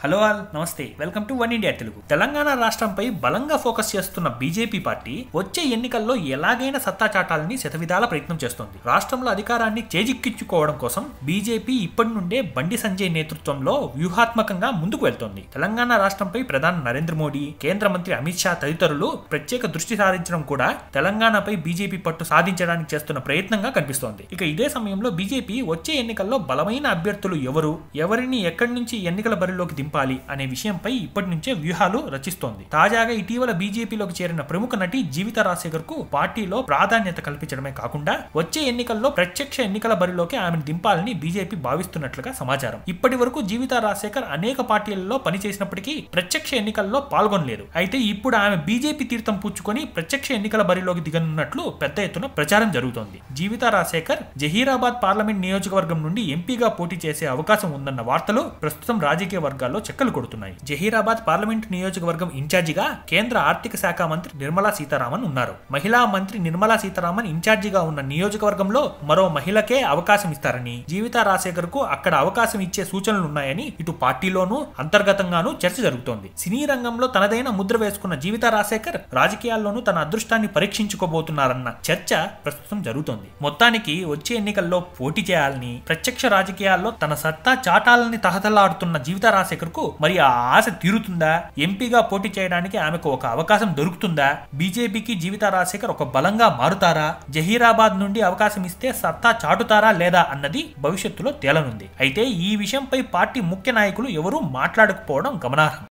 hello all నమస్తే welcome to one India Telugu Telangana రాష్ట్రంపై బలంగా ఫోకస్ చేస్తున్న బీజేపీ పార్టీ వచ్చే ఎన్నికల్లో ఎలాగైనా సత్తా చాటాలని శతవిధాల ప్రయత్నం చేస్తోంది రాష్ట్రంలో అధికారాన్ని చేజిక్కించుకోవడం కోసం బీజేపీ ఇప్పటి నుండే బండి సంజయ్ నేతృత్వంలో వ్యూహాత్మకంగా ముందుకు వెళ్తోంది తెలంగాణ రాష్ట్రంపై ప్రధాని నరేంద్ర మోడీ కేంద్ర మంత్రి అమిత్ షా తదితరులు ప్రత్యేక దృష్టి సారించడం కూడా తెలంగాణపై బీజేపీ పట్టు సాధించడానికి చేస్తున్న ప్రయత్నంగా కనిపిస్తోంది ఇక ఇదే సమయంలో బీజేపీ వచ్చే ఎన్నికల్లో బలమైన అభ్యర్థులు ఎవరు ఎవరిని ఎక్కడి నుంచి ఎన్నికల బరిలోకి దింపాలి అనే విషయంపై ఇప్పటి నుంచే వ్యూహాలు రచిస్తోంది తాజాగా ఇటీవల బీజేపీలోకి చేరిన ప్రముఖ నటి జీవిత రాజశేఖర్ కు పార్టీలో ప్రాధాన్యత కల్పించడమే కాకుండా వచ్చే ఎన్నికల్లో ప్రత్యక్ష ఎన్నికల బరిలోకి ఆమెను దింపాలని బీజేపీ భావిస్తున్నట్లుగా సమాచారం ఇప్పటి వరకు జీవిత రాజశేఖర్ అనేక పార్టీలలో పనిచేసినప్పటికీ ప్రత్యక్ష ఎన్నికల్లో పాల్గొనలేదు అయితే ఇప్పుడు ఆమె బీజేపీ తీర్థం పూచుకొని ప్రత్యక్ష ఎన్నికల బరిలోకి దిగనున్నట్లు పెద్ద ఎత్తున ప్రచారం జరుగుతోంది జీవిత రాజశేఖర్ జహీరాబాద్ పార్లమెంట్ నియోజకవర్గం నుండి ఎంపీగా పోటీ చేసే అవకాశం ఉందన్న వార్తలు ప్రస్తుతం రాజకీయ వర్గాల్లో జిల్లాలో చెక్కలు కొడుతున్నాయి జహీరాబాద్ పార్లమెంట్ నియోజకవర్గం ఇన్ఛార్జిగా కేంద్ర ఆర్థిక శాఖ మంత్రి నిర్మలా సీతారామన్ ఉన్నారు మహిళా మంత్రి నిర్మలా సీతారామన్ ఇన్ఛార్జిగా ఉన్న నియోజకవర్గంలో మరో మహిళకే అవకాశం ఇస్తారని జీవిత రాజశేఖర్ కు అక్కడ అవకాశం ఇచ్చే సూచనలున్నాయని ఇటు పార్టీలోనూ అంతర్గతంగానూ చర్చ జరుగుతోంది సినీ రంగంలో తనదైన ముద్ర వేసుకున్న జీవిత రాజశేఖర్ రాజకీయాల్లోనూ తన అదృష్టాన్ని పరీక్షించుకోబోతున్నారన్న చర్చ ప్రస్తుతం జరుగుతోంది మొత్తానికి వచ్చే ఎన్నికల్లో పోటీ చేయాలని ప్రత్యక్ష రాజకీయాల్లో తన సత్తా చాటాలని తహతలాడుతున్న జీవిత రాజశేఖర్ కు మరి ఆ ఆశ తీరుతుందా ఎంపీగా పోటీ చేయడానికి ఆమెకు ఒక అవకాశం దొరుకుతుందా బీజేపీకి జీవిత రాజశేఖర్ ఒక బలంగా మారుతారా జహీరాబాద్ నుండి అవకాశం ఇస్తే సత్తా చాటుతారా లేదా అన్నది భవిష్యత్తులో తేలనుంది అయితే ఈ విషయంపై పార్టీ ముఖ్య నాయకులు ఎవరూ మాట్లాడకపోవడం గమనార్హం